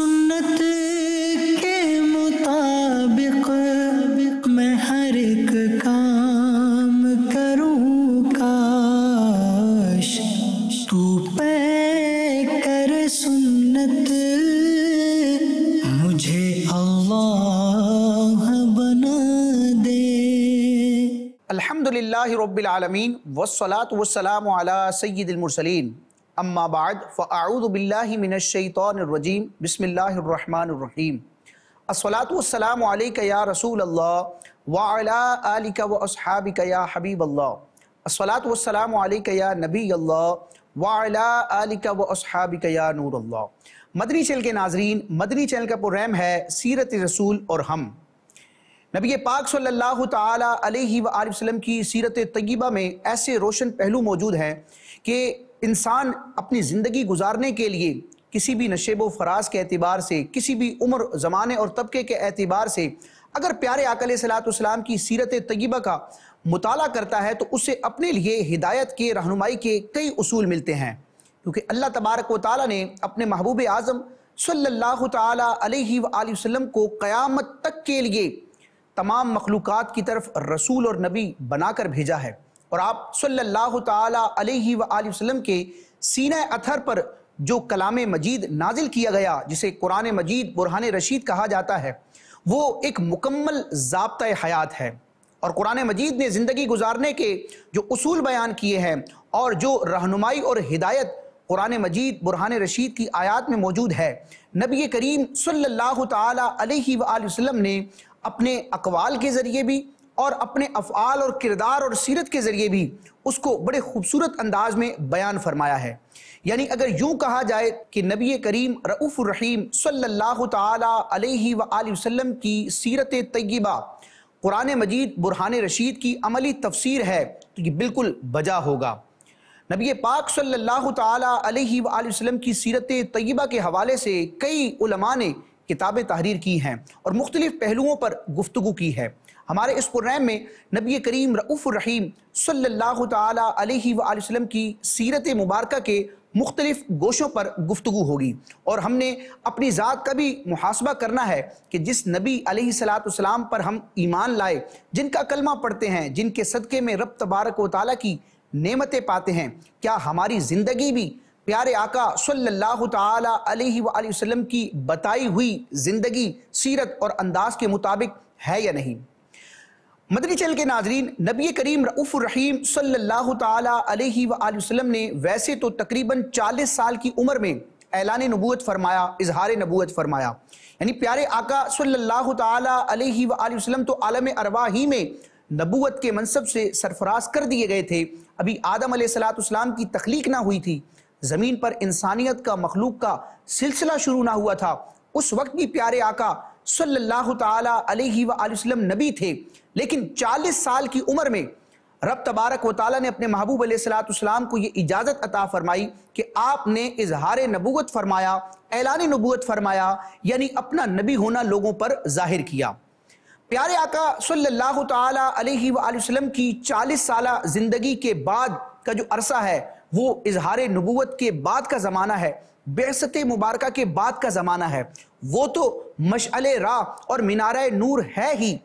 सुन्नत के मुताबिक मैं हर एक काम करूं काश तू पे कर सुन्नत मुझे अल्लाह बना दे अल्हम्दुलिल्लाह रब्बिल आलमीन वस्सलातु वस्सलामु अला सय्यिदिल मुरसलीन मदनी चैनल के नाजरीन मदनी चैनल का प्रोग्राम है सीरत रसूल और हम की सीरत तय्यबा में ऐसे रोशन पहलू मौजूद हैं कि इंसान अपनी ज़िंदगी गुजारने के लिए किसी भी नशेब फराज के अतबार से किसी भी उम्र ज़माने और तबके के अतबार से अगर प्यारे अकल सलातम की सीरत तयबा का मुताल करता है तो उसे अपने लिए हिदायत के रहनुमाई के कई असूल मिलते हैं क्योंकि अल्लाह तबारक व ताली ने अपने महबूब आज़म सल्ला वसल्लम को क़यामत तक के लिए तमाम मखलूक़ात की तरफ रसूल और नबी बनाकर भेजा है और आप सल्लल्लाहु अलैहि वसल्लम के सीना अथर पर जो कलाम मजीद नाजिल किया गया जिसे कुरान मजीद बुरहान रशीद कहा जाता है वो एक मुकम्मल जबता हयात है और कुरान मजीद ने ज़िंदगी गुजारने के जो असूल बयान किए हैं और जो रहनुमाई और हिदायत कुरान मजीद बुरहान रशीद की आयात में मौजूद है नबी करीम सल्लल्लाहु अलैहि वसल्लम ने अपने अकवाल के ज़रिए भी और अपने अफ़ाल और किरदार और सीरत के ज़रिए भी उसको बड़े खूबसूरत अंदाज में बयान फरमाया है यानी अगर यूँ कहा जाए कि नबी करीम रऊफ़ुररहीम सल्ला वसम की सीरत तय्यबा कुरान मजीद बुरहान रशीद की अमली तफसीर है तो ये बिल्कुल बजा होगा नबी पाक सल्लल्लाहु अलैहि वसल्लम की सीरत तय्यबा के हवाले से कई उलमा ने किताबें तहरीर की हैं और मुख्तलिफ़ पहलुओं पर गुफ्तु की है हमारे इस प्रोग्राम में नबी करीम रऊफ़रहीम सल्ला वसल्लम की सीरत मुबारक के मुख्तलिफ़ गोशों पर गुफ्तु होगी और हमने अपनी ज़ात का भी मुहासबा करना है कि जिस नबी सलाम पर हम ईमान लाए जिनका कलमा पढ़ते हैं जिनके सदक़े में रब तबारक व की नेमतें पाते हैं क्या हमारी ज़िंदगी भी प्यारे आका सल्लल्लाहु ताला अलैहि वसल्लम की बताई हुई ज़िंदगी सीरत और अंदाज के मुताबिक है या नहीं मदनी चल के नाजरीन नबी करीम रऊफ़ुररहीम सल्लल्लाहु अलैहि वसल्लम ने वैसे तो तकरीबन 40 साल की उम्र में ऐलान नबूत फरमाया इजहार नबूत फरमाया यानी प्यारे आका सल्लल्लाहु अलैहि वसल्लम तो आलम अरवा ही में नबूत के मनसब से सरफराज कर दिए गए थे अभी आदम सलाम की तख्लीक ना हुई थी ज़मीन पर इंसानियत का मखलूक का सिलसिला शुरू ना हुआ था उस वक्त भी प्यारे आका सल्लल्लाहु ताला अलैहि वसल्लम नबी थे लेकिन 40 साल की उम्र में रब तबारक व ने अपने महबूब सलाम को यह इजाज़त अता फ़रमाई कि आपने इजहार नबूत फरमाया ऐलान नबूत फरमाया यानी अपना नबी होना लोगों पर जाहिर किया प्यारे आका सल्लल्लाहु ताला अलैहि वसल्लम की 40 साल ज़िंदगी के बाद का जो अरसा है वो इजहार नबूत के बाद का ज़माना है बेसत मुबारक के बाद का ज़माना है वो तो मशल रा और मीनार नूर है ही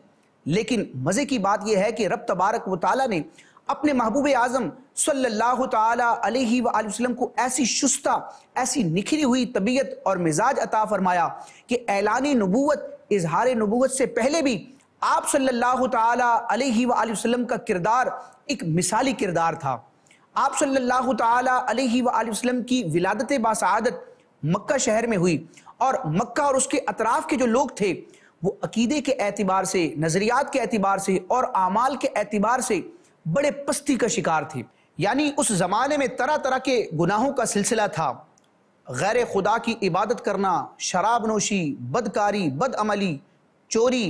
लेकिन मज़े की बात यह है कि रब तबारक व ने अपने महबूब आज़म सल्लल्लाहु अलैहि वसल्लम को ऐसी शुस्ता ऐसी निखरी हुई तबीयत और मिजाज अता फरमाया कि एलानी नबूत इजहार नबूत से पहले भी आप सल्लल्लाहु अलैहि वसल्लम का किरदार एक मिसाली किरदार था आप सल्लल्लाहु अलैहि वसल्लम की विलादत बासादत मक्का शहर में हुई और मक्का और उसके अतराफ के जो लोग थे वो अकीदे के एतबार से नज़रियात के एतबार से और आमाल के एतबार से बड़े पस्ती का शिकार थे यानी उस ज़माने में तरह तरह के गुनाहों का सिलसिला था गैर खुदा की इबादत करना शराब नोशी बदकारी बदअमली चोरी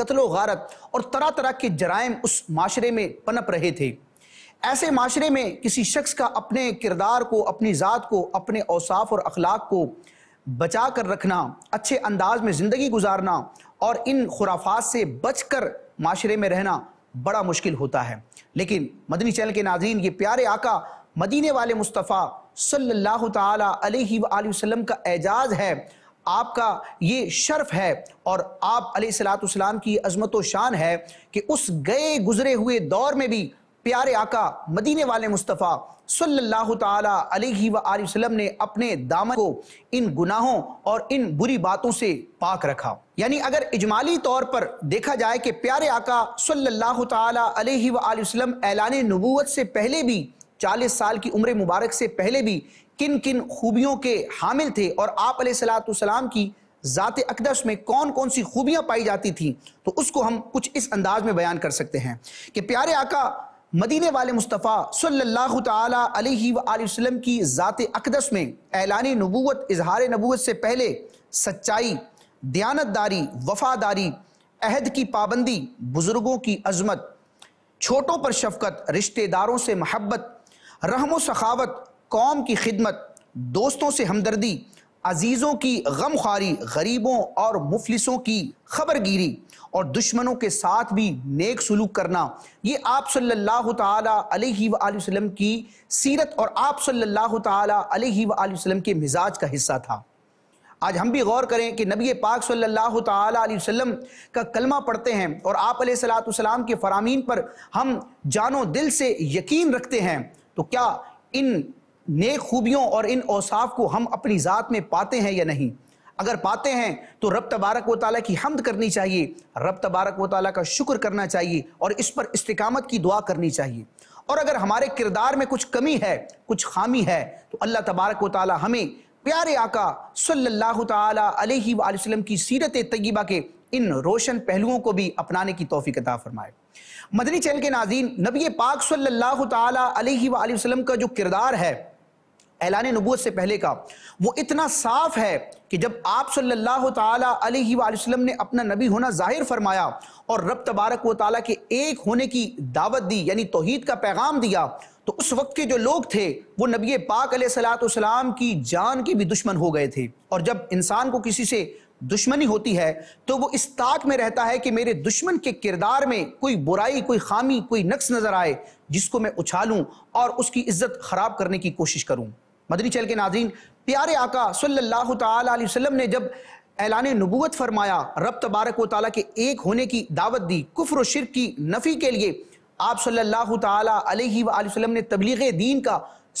कत्लो गारत और तरह तरह के जराइम उस माशरे में पनप रहे थे ऐसे माशरे में किसी शख्स का अपने किरदार को अपनी ज़ात को अपने औसाफ और अखलाक को बचा कर रखना अच्छे अंदाज में ज़िंदगी गुजारना और इन खुराफात से बच कर माशरे में रहना बड़ा मुश्किल होता है लेकिन मदनी चैनल के नाजीन ये प्यारे आका मदीने वाले मुस्तफ़ा सल्लल्लाहु अलैहि वसल्लम का एजाज है आपका ये शर्फ है और आप सलाम की अजमत व शान है कि उस गए गुजरे हुए दौर में भी प्यारे आका मदीने वाले मुस्तफ़ा सल्लल्लाहु ताला अलैहि वसल्लम ने अपने दामन को इन गुनाहों और इन बुरी बातों से पाक रखा यानी अगर इजमाली तौर पर देखा जाए कि प्यारे आका सल्लल्लाहु ताला अलैहि वसल्लम ऐलान नबूवत से पहले भी चालीस साल की उम्र मुबारक से पहले भी किन किन खूबियों के हामिल थे और आप सलाम की ज़ात अकदस में कौन कौन सी खूबियाँ पाई जाती थी तो उसको हम कुछ इस अंदाज में बयान कर सकते हैं कि प्यारे आका मदीने वाले मुस्तफ़ा सल्लल्लाहु ताला अलैहि वसल्लम की ज़ात अकदस में ऐलान नबूत इजहार नबूत से पहले सच्चाई दयानतदारी वफादारी अहद की पाबंदी बुज़ुर्गों की अजमत छोटों पर शफकत रिश्तेदारों से महब्बत रहम सखावत कौम की खिदमत दोस्तों से हमदर्दी अजीज़ों की गम खारी गरीबों और मुफलिसों की खबरगिरी और दुश्मनों के साथ भी नेक सलूक करना ये आप सल्लल्लाहु अलैहि वसल्लम की सीरत और आप सल्लल्लाहु अलैहि वसल्लम के मिजाज का हिस्सा था आज हम भी गौर करें कि नबी पाक सल्लल्लाहु अलैहि वसल्लम का कलमा पढ़ते हैं और आप सलाम के फरामीन पर हम जानो दिल से यकीन रखते हैं तो क्या इन नेक खूबियों और इन औसाफ को हम अपनी ज़ात में पाते हैं या नहीं अगर पाते हैं तो रब तबारक व ताली की हमद करनी चाहिए रब तबारक व ताली का शुक्र करना चाहिए और इस पर इस्तकामत की दुआ करनी चाहिए और अगर हमारे किरदार में कुछ कमी है कुछ खामी है तो अल्लाह तबारक व ताली हमें प्यारे आका सल्लल्लाहु अलैहि वसल्लम की सीरत तय्यबा के इन रोशन पहलुओं को भी अपनाने की तोफ़ी अता फरमाए मदनी चैनल के नाजीन नबी पाक सल्लल्लाहु अलैहि वसल्लम का जो किरदार है ऐलान नबूत से पहले का वो इतना साफ है कि जब आप सल्लल्लाहु अलैहि वसल्लम ने अपना नबी होना जाहिर फरमाया और रब तबारक व ताला के एक होने की दावत दी यानी तोहद का पैगाम दिया तो उस वक्त के जो लोग थे वो नबी पाक सलाम की जान के भी दुश्मन हो गए थे और जब इंसान को किसी से दुश्मनी होती है तो वो इस ताक में रहता है कि मेरे दुश्मन के किरदार में कोई बुराई कोई खामी कोई नक्स नज़र आए जिसको मैं उछालूं और उसकी इज्जत ख़राब करने की कोशिश करूं मदनी चैल के नाजीन प्यारे आका सल्लल्लाहु अलैहि वसल्लम ने जब ऐलान नबूत फरमाया रब तबारक व ताली के एक होने की दावत दी कुफर शिरक की नफ़ी के लिए आप सल्लल्लाहु अलैहि वसल्लम ने तबलीग दीन का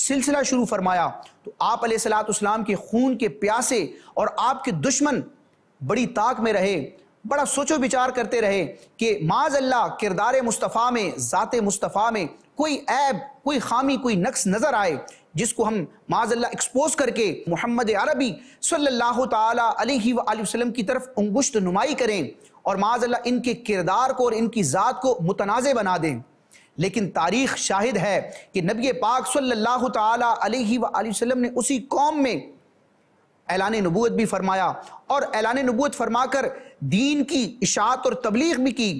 सिलसिला शुरू फरमाया तो आप सलाम के खून के प्यासे और आपके दुश्मन बड़ी ताक में रहे बड़ा सोचो विचार करते रहे कि माज अल्लाह किरदार मुस्तफ़ा में ज़ात मुस्तफ़ा में कोई ऐब कोई खामी कोई नक्स नज़र आए जिसको हम माजल्ला एक्सपोज करके मोहम्मद अरबी सल्लल्लाहु ताला अलैहि वसल्लम की तरफ अंगुश्त नुमाई करें और माजल्ला इनके किरदार को और इनकी ज़ात को मुतनाज़ बना दें लेकिन तारीख शाहिद है कि नबी पाक सल्लल्लाहु ताला अलैहि वसल्लम ने उसी कौम में ऐलान नबूत भी फरमाया और ऐलान नबूत फरमाकर दीन की इशात और तबलीग भी की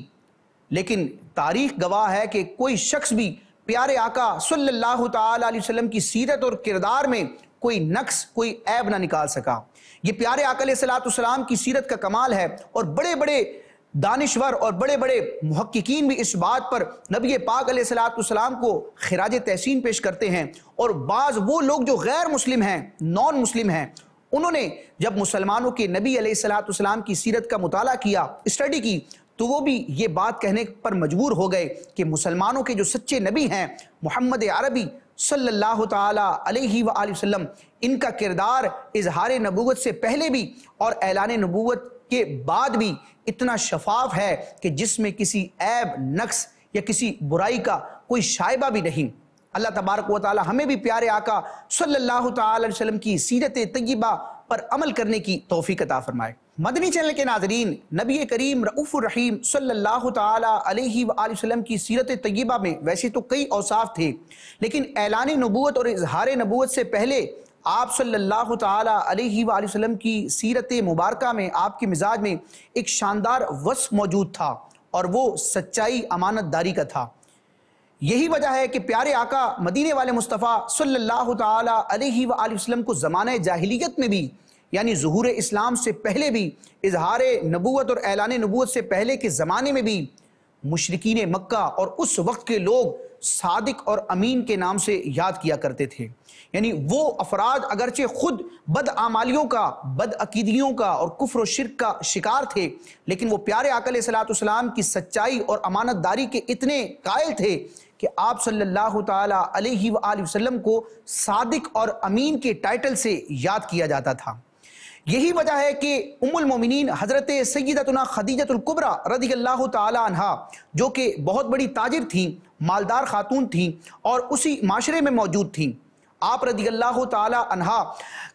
लेकिन तारीख गवाह है कि कोई शख्स भी प्यारे आका सल्लल्लाहु अलैहि वसल्लम की सीरत और किरदार में कोई नक्स कोई ऐब ना निकाल सका ये प्यारे आकल सलाम की सीरत का कमाल है और बड़े बड़े दानश्वर और बड़े बड़े महक्कीन भी इस बात पर नबी पाक सलाम को खराज तहसीन पेश करते हैं और बाज़ वो लोग जो गैर मुस्लिम हैं नॉन मुस्लिम हैं उन्होंने जब मुसलमानों के नबी सलाम की सीरत का मुताला किया स्टडी की तो वो भी ये बात कहने पर मजबूर हो गए कि मुसलमानों के जो सच्चे नबी हैं मोहम्मद अरबी सल्लल्लाहु ताला अलैहि वसल्लम इनका किरदार इजहार नबूवत से पहले भी और ऐलान नबूवत के बाद भी इतना शफाफ है कि जिसमें किसी ऐब नक्स या किसी बुराई का कोई शाइबा भी नहीं अल्लाह तबारक व हमें भी प्यारे आका सल्लल्लाहु ताला अलैहि वसल्लम की सीरत तय्यबा पर अमल करने की तोफ़ी अता फरमाए मदनी चैनल के नाजरीन नबी करीम रऊफ़रहीम सल्ला वसम की सीरत तय्यबा में वैसे तो कई औसाफ थे लेकिन ऐलान नबूत और इजहार नबूत से पहले आप सल्लल्लाहु अलैहि वसल्लम की सीरत मुबारक में आपके मिजाज में एक शानदार वस मौजूद था और वो सच्चाई अमानत दारी का था यही वजह है कि प्यारे आका मदीने वाले मुस्तफ़ा सल्लल्लाहु अलैहि वसल्लम को ज़माना जाहिलियत में भी यानी जहूर इस्लाम से पहले भी इजहार नबूत और ऐलान नबूत से पहले के ज़माने में भी मशरकिन मक्का और उस वक्त के लोग सादिक और अमीन के नाम से याद किया करते थे यानी वो अफराद अगरचे खुद बद आमालियों का बद अकीदियों का और कुफ्र शिरक का शिकार थे लेकिन वो प्यारे आकल सलाम की सच्चाई और अमानत दारी के इतने कायल थे कि आप सल्लल्लाहु सल्ला वसल्लम को सादिक और अमीन के टाइटल से याद किया जाता था यही वजह है कि उमुल मोमिनीन हज़रत सैदतना खदीजतुल्कुबरा रदी अल्लाह तहा जो कि बहुत बड़ी ताजिर थी मालदार खातून थी और उसी माशरे में मौजूद थी आप रदी अल्लाह तहा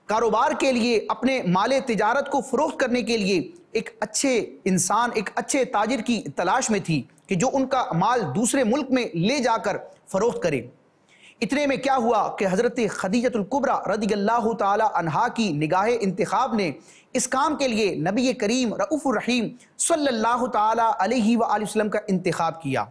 कारोबार के लिए अपने माल तजारत को फ़रोख्त करने के लिए एक अच्छे इंसान एक अच्छे ताजिर की तलाश में थी कि जो उनका माल दूसरे मुल्क में ले जाकर फ़रोख्त करें इतने में क्या हुआ कि हज़रत खदीजतुल्कुबरा रदी अल्लाह तहा की निगाह इंतखब ने इस काम के लिए नबी करीम रऊफ़ुररहीम सल्ला तसलम का इंतखब किया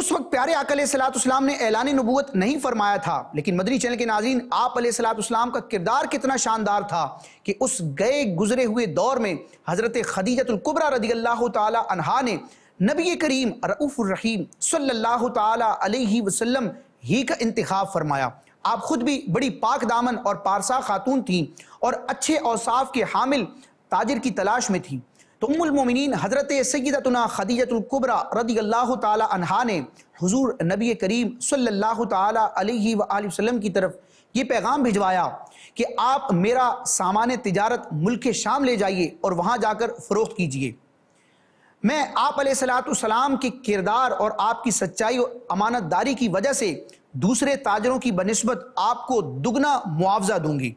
उस वक्त प्यारे आकल सलाम ने ऐलान नबूत नहीं फरमाया था लेकिन मदनी चैनल के नाजीन आप सलाम का किरदार कितना शानदार था कि उस गए गुजरे हुए दौर में हज़रत खदीजतुल्कुबरा रदी अल्लाह तहा ने नबी करीम रऊफ़ुररहीम सल्ला तसलम ही का इंतखब फरमाया आप खुद भी बड़ी पाक दामन और पारसा खातून थी और अच्छे औसाफ के हामिल ताजर की तलाश में थी तो उमिन हज़रत सैदतना खदीजतुल्कुबरा रदी अल्लाह तहा ने हजूर नबी करीम सल्ला तसम की तरफ ये पैगाम भिजवाया कि आप मेरा सामान तजारत मुल्क शाम ले जाइए और वहाँ जाकर फ़रोख्त कीजिए मैं आप सलाम के किरदार और आपकी सच्चाई और अमानतदारी की वजह से दूसरे ताजरों की बनस्बत आपको दुगना मुआवजा दूंगी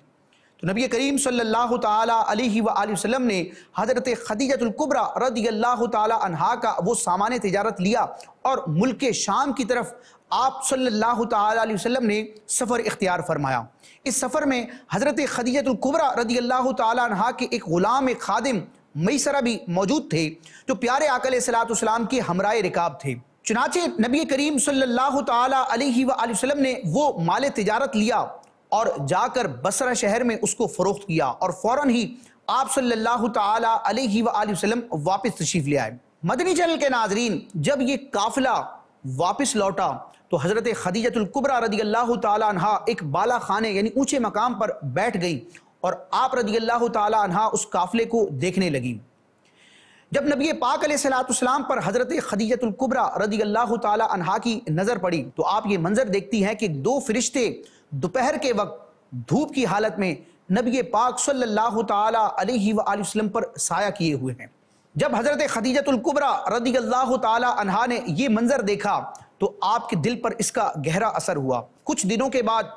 तो नबी करीम सल्लल्लाहु अलैहि वसल्लम ने हज़रत खदीजतुल्कुब्रा रदी अल्लाह तहा का वो सामान तजारत लिया और मुल्क शाम की तरफ आप सल्लल्लाहु अलैहि वसल्लम ने सफ़र इख्तियार फरमाया इस सफ़र में हज़रत खदीजतुल्कुब्रा रदी अल्लाह तहा के एक ग़ुलाम खादिम मईसरा भी मौजूद थे जो प्यारे आकल सलाम के हमराए रिकाब थे चुनाचे नबी करीम सल्लल्लाहु अलैहि वसल्लम ने वो माल तजारत लिया और जाकर बसरा शहर में उसको फ़रोख्त किया और फ़ौर ही आप सल्लल्लाहु अलैहि वसल्लम वापस तशीफ ले आए मदनी चैनल के नाजरीन जब ये काफिला वापस लौटा तो हज़रत खदीजतुल्कुबरा रदी अल्लाह तहा एक बाला खाने यानी ऊंचे मकाम पर बैठ गई और आप रजी अल्लाह तहा उस काफ़िले को देखने लगी जब नबी पाक सलाम पर हज़रत खदीजतुल्कुबरा रदी अल्लाह तहा की नज़र पड़ी तो आप ये मंज़र देखती हैं कि दो फरिश्ते दोपहर के वक्त धूप की हालत में नबी पाक सल्लल्लाहु अलैहि वसल्लम पर साया किए हुए हैं जब हज़रत खदीजतुल्कुबरा रदी अल्लाह तहा ने यह मंज़र देखा तो आपके दिल पर इसका गहरा असर हुआ कुछ दिनों के बाद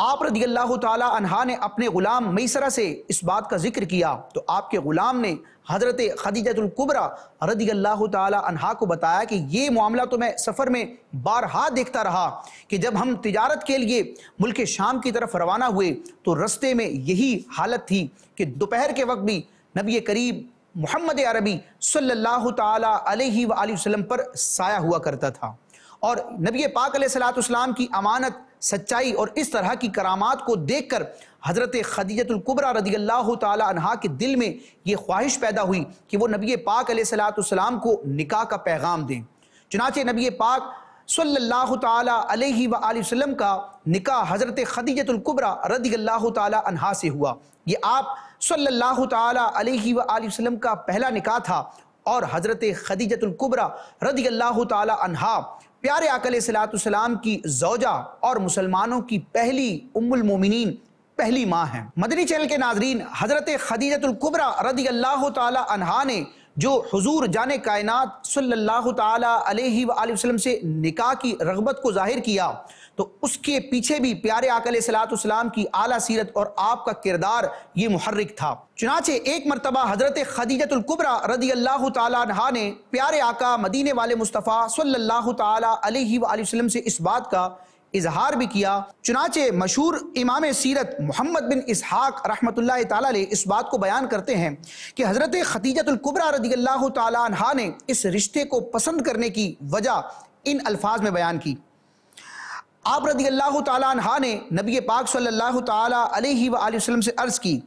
आप रदी अल्लाह तहा ने अपने ग़ुलाम मईसरा से इस बात का जिक्र किया तो आपके ग़ुलाम ने हज़रत खदीजतुल्कुबरा रदी अल्लाह तहा को बताया कि ये मामला तो मैं सफ़र में बारहा देखता रहा कि जब हम तजारत के लिए मुल्क शाम की तरफ रवाना हुए तो रस्ते में यही हालत थी कि दोपहर के वक्त भी नबी करीब मोहम्मद अरबी सल्लल्लाहु अलैहि वसल्लम पर साया हुआ करता था और नबी पाक सलाम की अमानत सच्चाई और इस तरह की करामात को देख कर हज़रत खदीजतुल्कुबरा रदी अल्लाह तहा के दिल में ये ख्वाहिश पैदा हुई कि वो नबी पाक सलाम को निकाह का पैगाम दें चुनाचे नबी पाक सल्लल्लाहु अलैहि वसल्लम का निकाह हज़रत खदीजतुल्कुबरा रदी अल्लाह तहा से हुआ ये आप सल्लल्लाहु अलैहि वसल्लम का पहला निकाह था और हज़रत खदीजतुल्कुबरा रदी अल्लाह तहा प्यारे अकल सलाम की जौजा और मुसलमानों की पहली मोमिन पहली माँ है मदनी चैनल के नाजरीन हज़रत खदीजतुल्कुबरा रदी अल्लाह तहा ने जो हजूर जान कायनात सल्लल्लाहु अलैहि वसल्लम से निकाह की रगबत को जाहिर किया तो उसके पीछे भी प्यारे आकल सलाम की आला सीरत और आपका किरदार ये मुहर्रिक था चुनाचे एक मरतबा हज़रत खदीजतुल्कुबरा रदी अल्लाह तहा ने प्यारे आका मदीने वाले मुस्तफ़ा सल्लल्लाहु अलैहि वसल्लम से इस बात का इजहार भी किया चुनाचे मशहूर इमाम सीरत मोहम्मद बिन इसहाक रहमत ताला इस बात को बयान करते हैं कि हज़रत खतीजतुल्कुबरा रदी अल्लाह तह ने इस रिश्ते को पसंद करने की वजह इन अल्फाज में बयान की आप रदी अल्लाह तह ने नबी पाक सल्लल्लाहु अलैहि वसल्लम से अर्ज़ की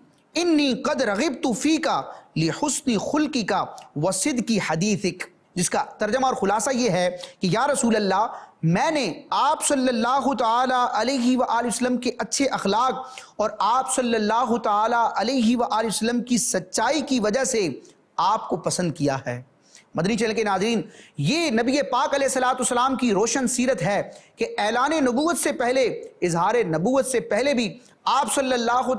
इन्नी कद रगब तूफ़ी का लिहसन खुल्की का वसिद की हदीसिक जिसका तर्जमा और ख़ुलासा यह है कि या रसूल अल्लाह मैंने आप सल्लल्लाहु अलैहि वसल्लम के अच्छे अखलाक और आप सल्लल्लाहु अलैहि वसल्लम की सच्चाई की वजह से आपको पसंद किया है मदनी चैनल के नाजरीन ये नबी पाक सलाम की रोशन सीरत है कि ऐलान नबूत से पहले इजहार नबूत से पहले भी आप सल्लल्लाहु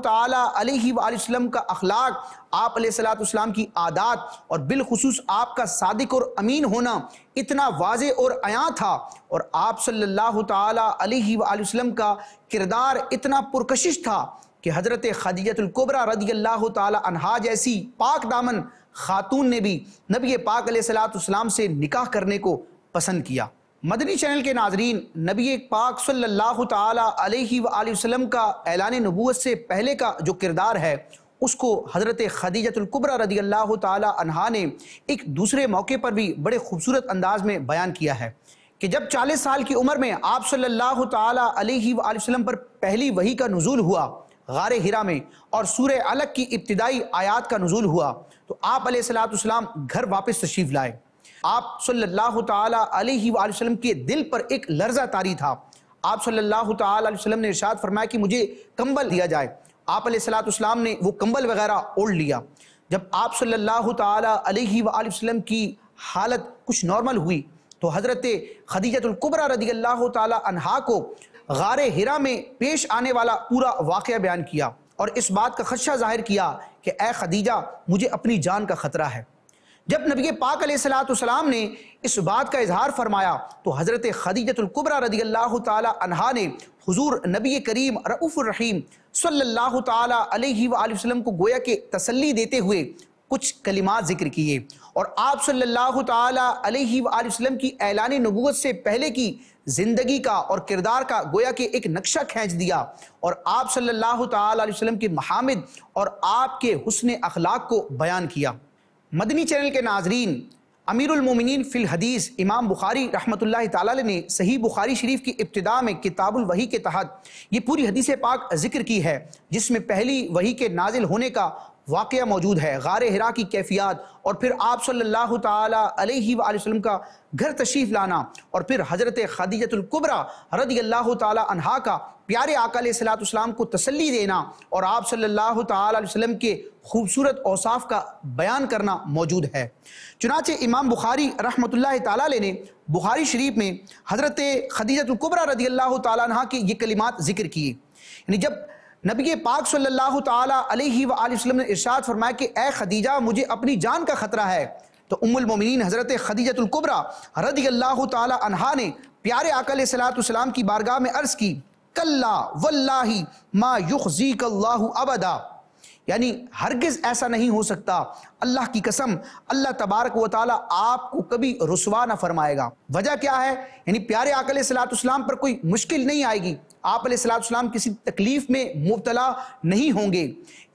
अलैहि वसल्लम का अखलाक आप सलाम की आदात और बिलखसूस आपका सादिक और अमीन होना इतना वाज और आया था और आप सल्लल्लाहु अलैहि वसल्लम का किरदार इतना पुरकशिश था कि हज़रत खदीजतुल्कुबरा रदी अल्लाह तहा जैसी पाक दामन खातून ने भी नबी पाक सलाम से निकाह करने को पसंद किया मदनी चैनल के नाजरीन नबी पाक सल्लल्लाहु अलैहि वसल्लम का ऐलान नबूत से पहले का जो किरदार है उसको हज़रत खदीजतुल्कुबरा रदी अल्लाह तहा ने एक दूसरे मौके पर भी बड़े खूबसूरत अंदाज में बयान किया है कि जब 40 साल की उम्र में आप सल्लल्लाहु अलैहि वसल्लम पर पहली वही का नजूल हुआ गार हिरा में और सूर अलग की इब्तदाई आयात का नजूल हुआ तो आप सलाम घर वापस तशीफ लाए आप सल्लल्लाहु अलैहि वसल्लम के दिल पर एक लर्जा तारी था आप सल्लल्लाहु अलैहि वसल्लम ने इशाद फरमाया कि मुझे कंबल दिया जाए आप सलाम ने वो कंबल वगैरह ओढ़ लिया जब आप सल्लल्लाहु अलैहि वसल्लम की हालत कुछ नॉर्मल हुई तो हज़रत खदीजतुल्कुबरा रदी अल्लाह तहा को गार हिरा में पेश आने वाला पूरा वाक़ बयान किया और इस बात का खदशा जाहिर किया कि ए खदीजा मुझे अपनी जान का ख़तरा है जब नबी पाक सलाम ने इस बात का इजहार फरमाया तो हज़रत खदीजतुल्कुबरा रदी अल्लाह तहा ने हजूर नबी करीम रऊफ़ुररहीम सल्ला तसली देते हुए कुछ कलिमा जिक्र किए और आप सल्लल्लाहु अलैहि वसल्लम की ऐलान नबूत से पहले की ज़िंदगी का और किरदार का गोया के एक नक्शा खींच दिया और आप सल्लल्लाहु अलैहि वसल्लम के महामिद और आपके हुस्न अखलाक को बयान किया मदनी चैनल के नाजरीन अमीरमिन फ़िल हदीस इमाम बुखारी रहमत ताला ने सही बुखारी शरीफ की इब्तदा में किताबुल वही के तहत ये पूरी हदीस पाक जिक्र की है जिसमें पहली वही के नाजिल होने का वाक़ मौजूद है गार हरा की कैफियत और फिर आप सल्लल्लाहु अलैहि वसल्लम का घर तशरीफ़ लाना और फिर हज़रत खदीजतुल्कुबरा रदी अल्लाह तहा का प्यारे आकल सलाम को तसली देना और आप सल्लल्लाहु वसल्लम के खूबसूरत औसाफ का बयान करना मौजूद है चुनाचे इमाम बुखारी रहमत ला ने बुखारी शरीफ में हज़रत खदीजतुल्कुबरा रदी अल्लाह तहा के ये कलिमात ज़िक्र किए यानी जब नबी पाक सल्लल्लाहु अलैहि वसल्लम ने इरशाद फरमाया कि ए खदीजा मुझे अपनी जान का ख़तरा है तो उमुलमिन हज़रत खदीजतुल्कुबरा रदी अल्लाह तहा ने प्यारे आकल सलाम की बारगाह में अर्ज़ की कल्ला वल्लाही मा युखजीक अल्लाह अबदा यानी हरगिज़ ऐसा नहीं हो सकता अल्लाह की कसम अल्लाह तबारक व ताली आपको कभी रसवा ना फरमाएगा वजह क्या है यानी प्यारे आकल सलाम पर कोई मुश्किल नहीं आएगी आप सलाम किसी तकलीफ में मुबतला नहीं होंगे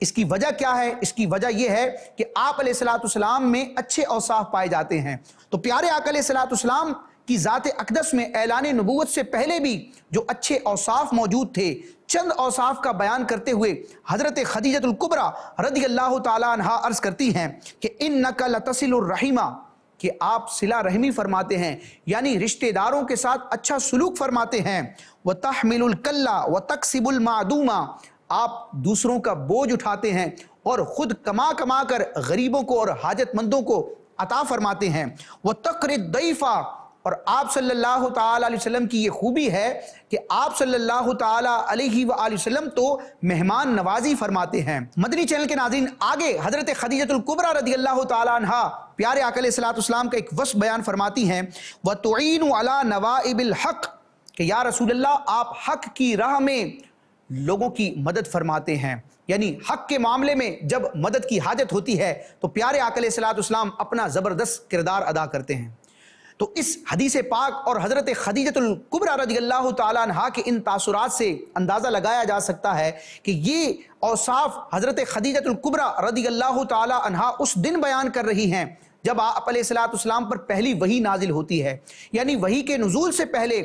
इसकी वजह क्या है इसकी वजह यह है कि आप सलाम में अच्छे अवसाफ पाए जाते हैं तो प्यारे आकल सलाम की ज़ात अकदस में ऐलान नबूत से पहले भी जो अच्छे अवसाफ मौजूद थे चंद अवसाफ का बयान करते हुए हज़रत खदीजतुल्कुबरा रदी अल्लाह तर्ज करती हैं कि इन नकल तसिलरिमा कि आप सिला रहमी फरमाते हैं यानी रिश्तेदारों के साथ अच्छा सलूक फरमाते हैं व तहमिलकल्ला व तकसिबुलमादूमा आप दूसरों का बोझ उठाते हैं और ख़ुद कमा कमा कर गरीबों को और हाजतमंदों को अता फरमाते हैं वह तकर दईफ़ा और आप सल्लल्लाहु अलैहि वसल्लम की ये खूबी है कि आप सल्लल्लाहु अलैहि वसल्लम तो मेहमान नवाजी फरमाते हैं मदनी चैनल के नाजिन आगे हज़रत खदीजतुल्कुबरा रदी अल्लाह तहा प्यारे आकल सलातम का एक वस बयान फरमाती हैं व तोन अला नवाबिल हक कि या रसूलल्लाह आप हक की राह में लोगों की मदद फरमाते हैं यानी हक के मामले में जब मदद की हाजत होती है तो प्यारे आकल सलातम अपना ज़बरदस्त किरदार अदा करते हैं तो इस हदीस पाक और हज़रत खदीजतुल्कुबरा रजी अल्लाह तहा के इन तासुरात से अंदाज़ा लगाया जा सकता है कि ये औसाफ हज़रत खदीजतुल्कुबरा रदी अल्लाह तहा उस दिन बयान कर रही हैं जब आप सलाम पर पहली वही नाजिल होती है यानी वही के नजूल से पहले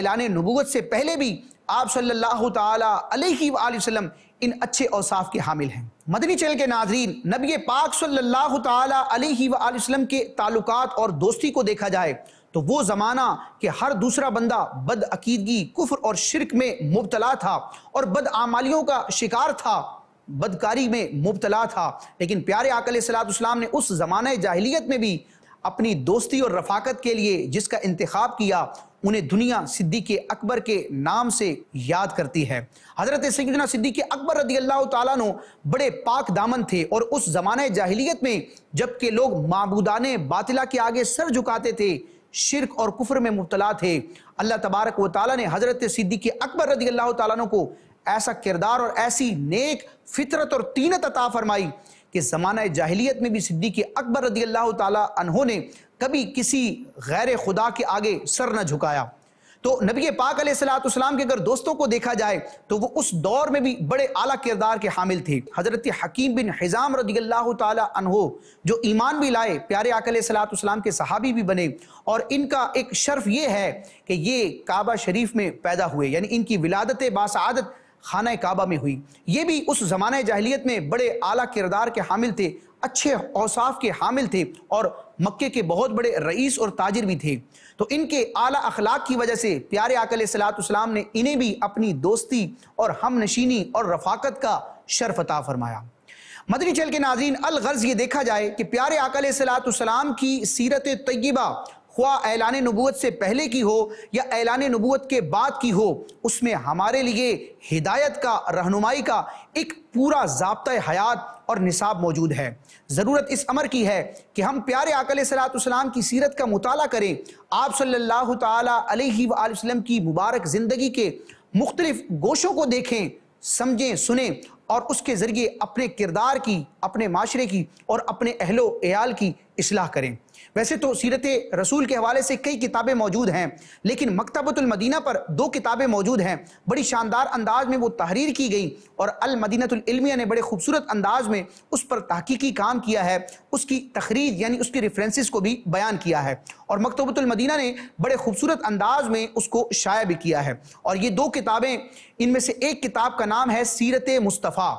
ऐलान नबूत से पहले भी आप सल्लल्लाहु अलैहि वसल्लम इन अच्छे औसाफ के हामिल हैं मदनी चैनल के नाजरीन नबी पाक सल्लल्लाहु अलैहि वसल्लम के ताल्लुकात और दोस्ती को देखा जाए तो वो ज़माना कि हर दूसरा बंदा बदअकीदगी कुफर और शिरक में मुबतला था और बद आमालियों का शिकार था बदकारी में मुबतला था लेकिन प्यारे आकल सलाम ने उस ज़माना जाहलीत में भी अपनी दोस्ती और रफाकत के लिए जिसका इंतखब किया उन्हें दुनिया सिद्दीक अकबर के नाम से याद करती है हज़रत सैदना सिद्दीक अकबर रदी अल्लाह तु बड़े पाक दामन थे और उस ज़माने जाहिलियत में जबकि लोग मबूदान बातिला के आगे सर झुकाते थे शिरक और कुफर में मुबतला थे अल्लाह तबारक व ताली ने हज़रत सिद्दीक अकबर रदी अल्लाह तु को ऐसा किरदार और ऐसी नेक फितरत और तीनत अता फरमाई कि ज़माना जाहिलियत में भी सिद्दीक अकबर रदी अल्लाह तहों ने कभी किसी गैर खुदा के आगे सर न झुकाया तो नबी पाक सलाम के अगर दोस्तों को देखा जाए तो वो उस दौर में भी बड़े आला किरदार के हामिल थे हज़रत हकीम बिन हिज़ाम रदील्ला जो ईमान भी लाए प्यारे आकल सलाम के सहाबी भी बने और इनका एक शर्फ ये है कि ये काबा शरीफ में पैदा हुए यानी इनकी विलादत बासादत खाना काबा में हुई ये भी उस जमान जहलीत में बड़े आला किरदार के हामिल थे अच्छे औसाफ के हामिल थे और मक्के के बहुत बड़े रईस और ताजिर भी थे तो इनके आला अखलाक की वजह से प्यारे आकल सलाम ने इन्हें भी अपनी दोस्ती और हम नशीनी और रफाकत का शरफता फरमाया मदनी चल के नाजीन अलगर्ज ये देखा जाए कि प्यारे आकल सलाम की सीरत तय्यबा ख्वा ऐलान नबूत से पहले की हो या ऐलान नबूत के बाद की हो उसमें हमारे लिए हिदायत का रहनुमाई का एक पूरा जबत हयात और निसाब मौजूद है ज़रूरत इस अमर की है कि हम प्यारे आकल सलातम की सीरत का मताल करें आप सल्ला तसलम की मुबारक ज़िंदगी के मुख्तलिफ गोशों को देखें समझें सुने और उसके ज़रिए अपने किरदार की अपने माशरे की और अपने अहलो की असलाह करें वैसे तो सीरत रसूल के हवाले से कई किताबें मौजूद हैं लेकिन मकतबतुलमदीना पर दो किताबें मौजूद हैं बड़ी शानदार अंदाज में वो तहरीर की गई और अलमदीनतमिया ने बड़े खूबसूरत अंदाज में उस पर तहकीकी काम किया है उसकी तखरीज यानी उसकी रेफरेंसेस को भी बयान किया है और मकतबतुलमदीना ने बड़े खूबसूरत अंदाज में उसको शाया भी किया है और ये दो किताबें इनमें से एक किताब का नाम है सीरत मुस्तफ़ा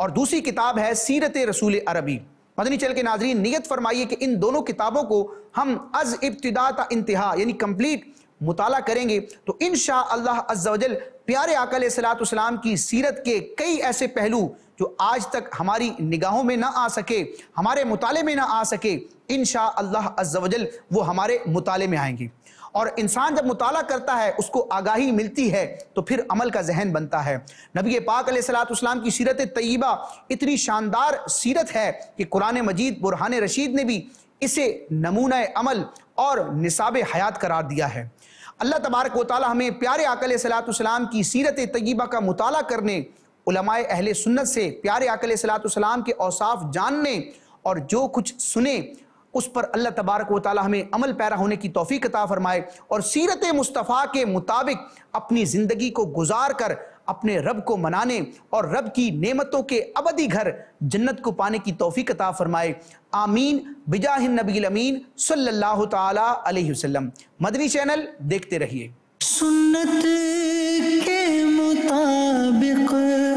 और दूसरी किताब है सीरत रसूल अरबी मदनी चल के नाजरीन नीयत फरमाइए कि इन दोनों किताबों को हम अज इब्तदा ता इंतहा यानी कंप्लीट मुताला करेंगे तो इन अल्लाह अज्जल प्यारे अकल सलाम की सीरत के कई ऐसे पहलू जो आज तक हमारी निगाहों में ना आ सके हमारे मुताले में ना आ सके इन शाह अल्लाह अज्जल वो हमारे मुताले में आएंगे और इंसान जब मुताल करता है उसको आगाही मिलती है तो फिर अमल का जहन बनता है नबी पाक सलाम की सीरत तय्यबा इतनी शानदार सीरत है कि कुरान मजीद बुरहान रशीद ने भी इसे नमूना अमल और निसाब हयात करार दिया है अल्लाह तबारक वाली हमें प्यारे आकल सलाम की सीरत तय्यबा का मुताला करने उलमाए अहल सुन्नत से प्यारे आकल सलाम के औसाफ जानने और जो कुछ सुने उस पर अल्लाह तबारक व ताली हमें अमल पैरा होने की तोफ़ी कता फ़रमाए और सीरत मुस्तफ़ा के मुताबिक अपनी ज़िंदगी को गुजार कर अपने रब को मनाने और रब की नेमतों के अबदी घर जन्नत को पाने की तोफ़ी कता फ़रमाए आमीन बिजाह नबी अमीन सल्ला तसम मदनी चैनल देखते रहिए सुन्नत के मुताबिक